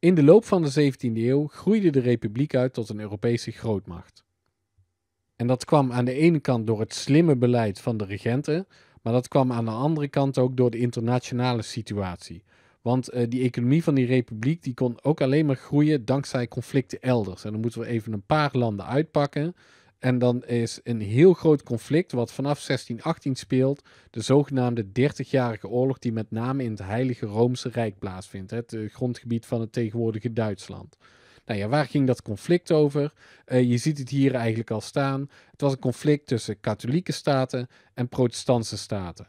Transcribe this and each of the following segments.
In de loop van de 17e eeuw groeide de republiek uit tot een Europese grootmacht. En dat kwam aan de ene kant door het slimme beleid van de regenten, maar dat kwam aan de andere kant ook door de internationale situatie. Want eh, die economie van die republiek die kon ook alleen maar groeien dankzij conflicten elders. En dan moeten we even een paar landen uitpakken. En dan is een heel groot conflict wat vanaf 1618 speelt, de zogenaamde 30-jarige oorlog die met name in het Heilige Roomse Rijk plaatsvindt, het eh, grondgebied van het tegenwoordige Duitsland. Nou ja, waar ging dat conflict over? Eh, je ziet het hier eigenlijk al staan. Het was een conflict tussen katholieke staten en protestantse staten.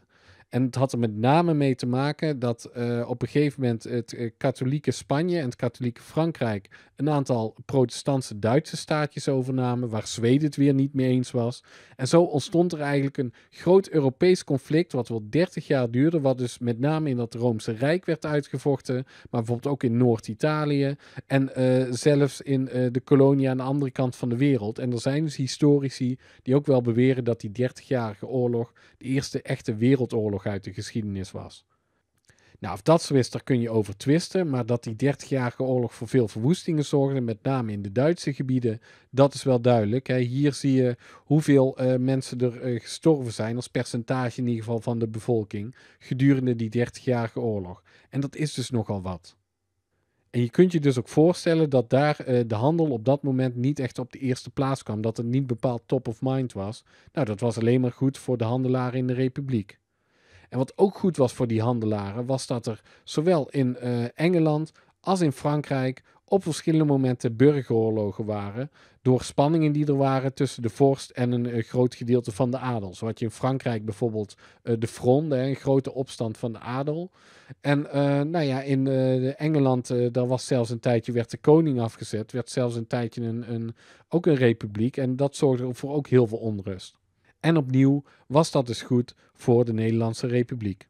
En het had er met name mee te maken dat eh, op een gegeven moment het eh, katholieke Spanje en het katholieke Frankrijk een aantal protestantse Duitse staatjes overnamen, waar Zweden het weer niet mee eens was. En zo ontstond er eigenlijk een groot Europees conflict, wat wel 30 jaar duurde, wat dus met name in dat Roomse Rijk werd uitgevochten, maar bijvoorbeeld ook in Noord-Italië en eh, zelfs in de kolonie aan de andere kant van de wereld. En er zijn dus historici die ook wel beweren dat die 30-jarige oorlog de eerste echte wereldoorlog uit de geschiedenis was. Nou, of dat zo is, daar kun je over twisten, maar dat die 30-jarige oorlog voor veel verwoestingen zorgde, met name in de Duitse gebieden, dat is wel duidelijk. Hè. Hier zie je hoeveel eh, mensen er eh, gestorven zijn, als percentage in ieder geval van de bevolking, gedurende die 30 oorlog. En dat is dus nogal wat. En je kunt je dus ook voorstellen dat daar eh, de handel op dat moment niet echt op de eerste plaats kwam, dat het niet bepaald top of mind was. Nou, dat was alleen maar goed voor de handelaren in de republiek. En wat ook goed was voor die handelaren, was dat er zowel in eh, Engeland als in Frankrijk op verschillende momenten burgeroorlogen waren. Door spanningen die er waren tussen de vorst en een eh, groot gedeelte van de adel. Zo had je in Frankrijk bijvoorbeeld eh, de Fronde, een grote opstand van de adel. En nou ja, in Engeland, daar was zelfs een tijdje, werd de koning afgezet. Werd zelfs een tijdje een, een, ook een republiek. En dat zorgde voor ook heel veel onrust. En opnieuw was dat dus goed voor de Nederlandse Republiek.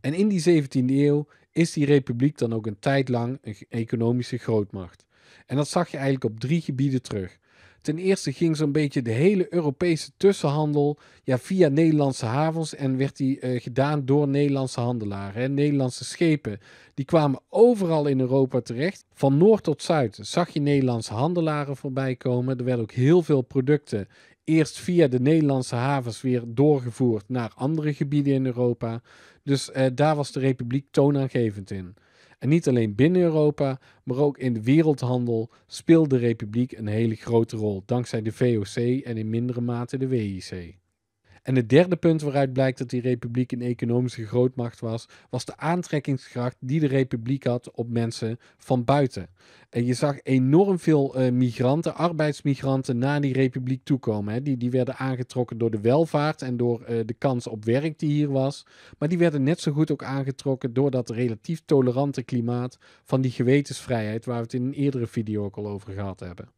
En in die 17e eeuw is die republiek dan ook een tijd lang een economische grootmacht. En dat zag je eigenlijk op drie gebieden terug. Ten eerste ging zo'n beetje de hele Europese tussenhandel ja, via Nederlandse havens en werd die eh, gedaan door Nederlandse handelaren. en Nederlandse schepen die kwamen overal in Europa terecht. Van noord tot zuid zag je Nederlandse handelaren voorbij komen. Er werden ook heel veel producten eerst via de Nederlandse havens weer doorgevoerd naar andere gebieden in Europa. Dus eh, daar was de Republiek toonaangevend in. En niet alleen binnen Europa, maar ook in de wereldhandel speelde de Republiek een hele grote rol, dankzij de VOC en in mindere mate de WIC. En het derde punt waaruit blijkt dat die republiek een economische grootmacht was, was de aantrekkingskracht die de republiek had op mensen van buiten. En je zag enorm veel eh, migranten, arbeidsmigranten, naar die republiek toekomen. Die, die werden aangetrokken door de welvaart en door eh, de kans op werk die hier was. Maar die werden net zo goed ook aangetrokken door dat relatief tolerante klimaat van die gewetensvrijheid, waar we het in een eerdere video ook al over gehad hebben.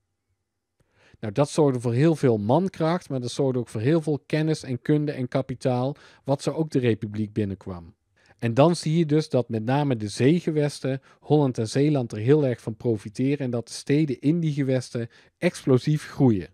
Nou, dat zorgde voor heel veel mankracht, maar dat zorgde ook voor heel veel kennis en kunde en kapitaal, wat zo ook de republiek binnenkwam. En dan zie je dus dat met name de zeegewesten, Holland en Zeeland, er heel erg van profiteren en dat de steden in die gewesten explosief groeien.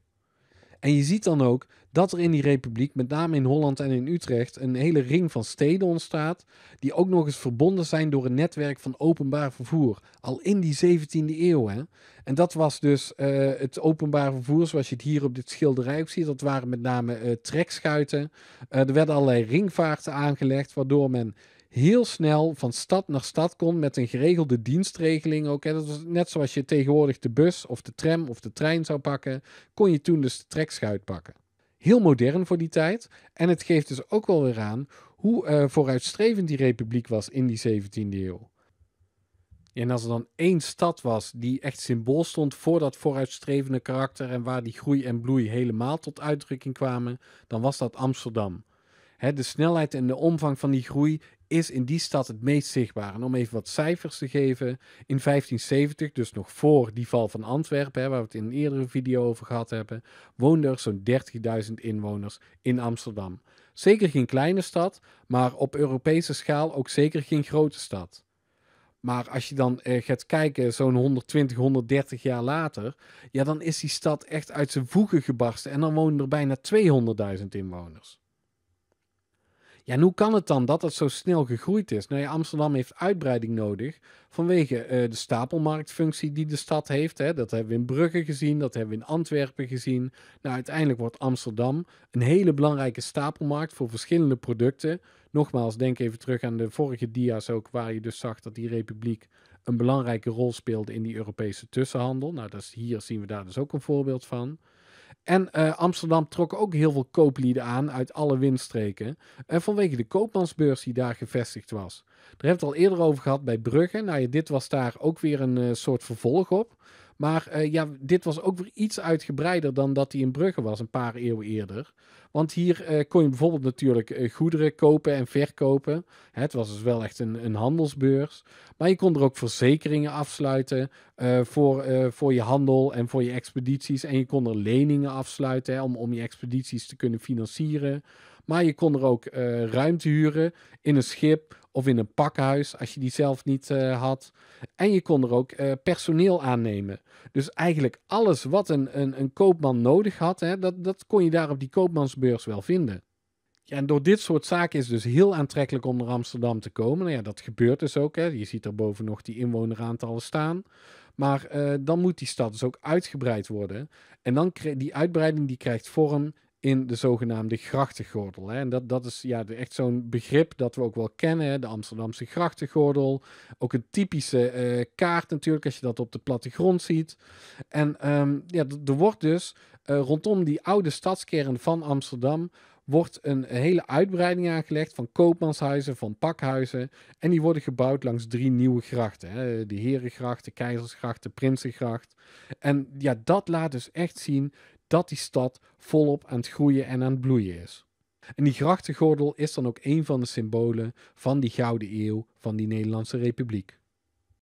En je ziet dan ook dat er in die republiek, met name in Holland en in Utrecht, een hele ring van steden ontstaat, die ook nog eens verbonden zijn door een netwerk van openbaar vervoer. Al in die 17e eeuw. Hè? En dat was dus eh, het openbaar vervoer, zoals je het hier op dit schilderij ook ziet. Dat waren met name eh, trekschuiten. Eh, er werden allerlei ringvaarten aangelegd, waardoor men heel snel van stad naar stad kon met een geregelde dienstregeling ook. Hè. Dat was net zoals je tegenwoordig de bus of de tram of de trein zou pakken, kon je toen dus de trekschuit pakken heel modern voor die tijd. En het geeft dus ook wel weer aan hoe uh, vooruitstrevend die republiek was in die 17e eeuw. En als er dan één stad was die echt symbool stond voor dat vooruitstrevende karakter en waar die groei en bloei helemaal tot uitdrukking kwamen, dan was dat Amsterdam. de snelheid en de omvang van die groei is in die stad het meest zichtbaar. En om even wat cijfers te geven, in 1570, dus nog voor die val van Antwerpen, hè, waar we het in een eerdere video over gehad hebben, woonden er zo'n 30.000 inwoners in Amsterdam. Zeker geen kleine stad, maar op Europese schaal ook zeker geen grote stad. Maar als je dan eh, gaat kijken, zo'n 120, 130 jaar later, ja, dan is die stad echt uit zijn voegen gebarsten en dan wonen er bijna 200.000 inwoners. Ja, hoe kan het dan dat dat zo snel gegroeid is? Nou ja, Amsterdam heeft uitbreiding nodig vanwege eh, de stapelmarktfunctie die de stad heeft. Hè. Dat hebben we in Brugge gezien, dat hebben we in Antwerpen gezien. Nou, uiteindelijk wordt Amsterdam een hele belangrijke stapelmarkt voor verschillende producten. Nogmaals, denk even terug aan de vorige dia's ook, waar je dus zag dat die republiek een belangrijke rol speelde in die Europese tussenhandel. Nou, dat hier zien we daar dus ook een voorbeeld van. En eh, Amsterdam trok ook heel veel kooplieden aan uit alle windstreken. en eh, vanwege de koopmansbeurs die daar gevestigd was. Daar hebben we het al eerder over gehad bij Brugge. Nou ja, dit was daar ook weer een eh, soort vervolg op. Maar eh, ja, dit was ook weer iets uitgebreider dan dat hij in Brugge was een paar eeuwen eerder. Want hier eh, kon je bijvoorbeeld natuurlijk eh, goederen kopen en verkopen. het was dus wel echt een, een, handelsbeurs. Maar je kon er ook verzekeringen afsluiten voor, voor je handel en voor je expedities. En je kon er leningen afsluiten om, om je expedities te kunnen financieren. Maar je kon er ook ruimte huren in een schip of in een pakhuis als je die zelf niet eh, had. En je kon er ook eh, personeel aannemen. Dus eigenlijk alles wat een, een, een koopman nodig had, hè, dat, dat kon je daar op die koopmansbeurs wel vinden. Ja, en door dit soort zaken is het dus heel aantrekkelijk om naar Amsterdam te komen. Nou ja, dat gebeurt dus ook. Hè. Je ziet boven nog die inwoneraantallen staan. Maar eh, dan moet die stad dus ook uitgebreid worden. En dan die uitbreiding die krijgt vorm in de zogenaamde grachtengordel. Hè. En dat, dat is ja, echt zo'n begrip dat we ook wel kennen, de Amsterdamse grachtengordel. Ook een typische eh, kaart natuurlijk, als je dat op de plattegrond ziet. En ehm, ja, er wordt dus eh, rondom die oude stadskern van Amsterdam wordt een hele uitbreiding aangelegd van koopmanshuizen, van pakhuizen. En die worden gebouwd langs drie nieuwe grachten. Hè? De Herengracht, de Keizersgracht, de Prinsengracht. En ja, dat laat dus echt zien dat die stad volop aan het groeien en aan het bloeien is. En die grachtengordel is dan ook een van de symbolen van die Gouden Eeuw van die Nederlandse Republiek.